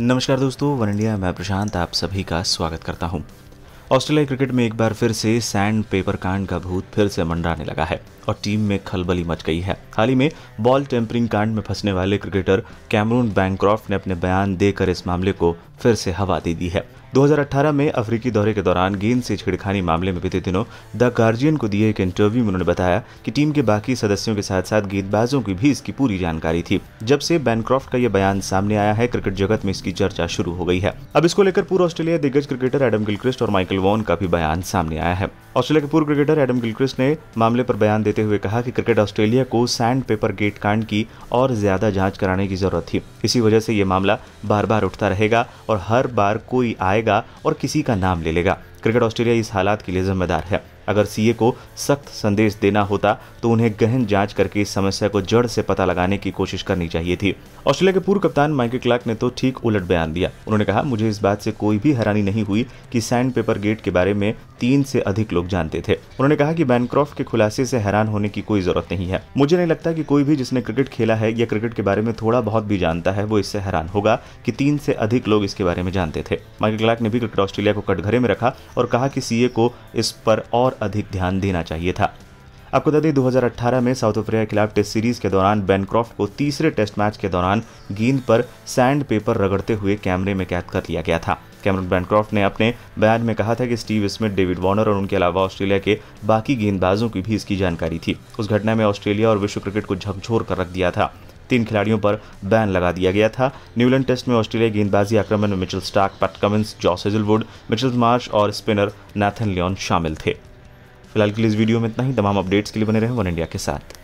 नमस्कार दोस्तों one India मैं प्रशांत आप सभी का स्वागत करता हूं। ऑस्ट्रेलिया क्रिकेट में एक बार फिर से सैंड पेपर कांड का भूत फिर से मंडराने लगा है और टीम में खलबली मच गई है हाल ही में बॉल टेम्परिंग कांड में फंसने वाले क्रिकेटर कैमरून बैंक्रॉफ्ट ने अपने बयान देकर इस मामले को फिर से हवा दे दी है 2018 में अफ्रीकी दौरे के दौरान गेंद से छेड़खानी मामले में बीते दिनों द गार्जियन को दिए एक इंटरव्यू में उन्होंने बताया कि टीम के बाकी सदस्यों के साथ साथ गेंदबाजों की भी इसकी पूरी जानकारी थी जब से बैनक्रॉफ्ट का यह बयान सामने आया है क्रिकेट जगत में इसकी चर्चा शुरू हो गई है अब इसको लेकर पूर्व ऑस्ट्रेलिया दिग्गज क्रिकेटर एडम गिलक्रिस्ट और माइकल वॉन का भी बयान सामने आया है ऑस्ट्रेलिया के पूर्व क्रिकेटर एडम गिलक्रिस्ट ने मामले पर बयान देते हुए कहा कि क्रिकेट ऑस्ट्रेलिया को सैंड पेपर गेट कांड की और ज्यादा जांच कराने की जरूरत थी इसी वजह से ये मामला बार बार उठता रहेगा और हर बार कोई आए आएगा और किसी का नाम ले लेगा क्रिकेट ऑस्ट्रेलिया इस हालात के लिए जिम्मेदार है अगर सीए को सख्त संदेश देना होता तो उन्हें गहन जांच करके इस समस्या को जड़ से पता लगाने की कोशिश करनी चाहिए थी ऑस्ट्रेलिया के पूर्व कप्तान माइकल क्लार्क ने तो ठीक उलट बयान दिया उन्होंने कहा मुझे इस बात से कोई भी हैरानी नहीं हुई कि सैंड पेपर गेट के बारे में तीन से अधिक लोग जानते थे उन्होंने कहा कि बैनक्रॉफ्ट के खुलासे से हैरान होने की कोई जरूरत नहीं है मुझे नहीं लगता कि कोई भी जिसने क्रिकेट खेला है या क्रिकेट के बारे में थोड़ा बहुत भी जानता है वो इससे हैरान होगा कि तीन से अधिक लोग इसके बारे में जानते थे माइकल क्लार्क ने भी क्रिकेट ऑस्ट्रेलिया को कटघरे में रखा और कहा कि सीए को इस पर और अधिक ध्यान देना चाहिए था आपको बता दें दो में साउथ अफ्रीका के खिलाफ टेस्ट सीरीज के दौरान बैनक्रॉफ्ट को तीसरे टेस्ट मैच के दौरान गेंद पर सैंड पेपर रगड़ते हुए कैमरे में कैद कर लिया गया था कैमरन बैनक्रॉफ्ट ने अपने बयान में कहा था कि स्टीव स्मिथ डेविड वार्नर और उनके अलावा ऑस्ट्रेलिया के बाकी गेंदबाजों की भी इसकी जानकारी थी उस घटना में ऑस्ट्रेलिया और विश्व क्रिकेट को झकझोर कर रख दिया था तीन खिलाड़ियों पर बैन लगा दिया गया था न्यूजीलैंड टेस्ट में ऑस्ट्रेलिया गेंदबाजी आक्रमण में Mitchell Starc Pat Cummins Josh Hazlewood Mitchell Marsh और स्पिनर नैथन लियॉन शामिल थे फिलहाल के लिए इस वीडियो में इतना ही तमाम अपडेट्स के लिए बने रहें वन इंडिया के साथ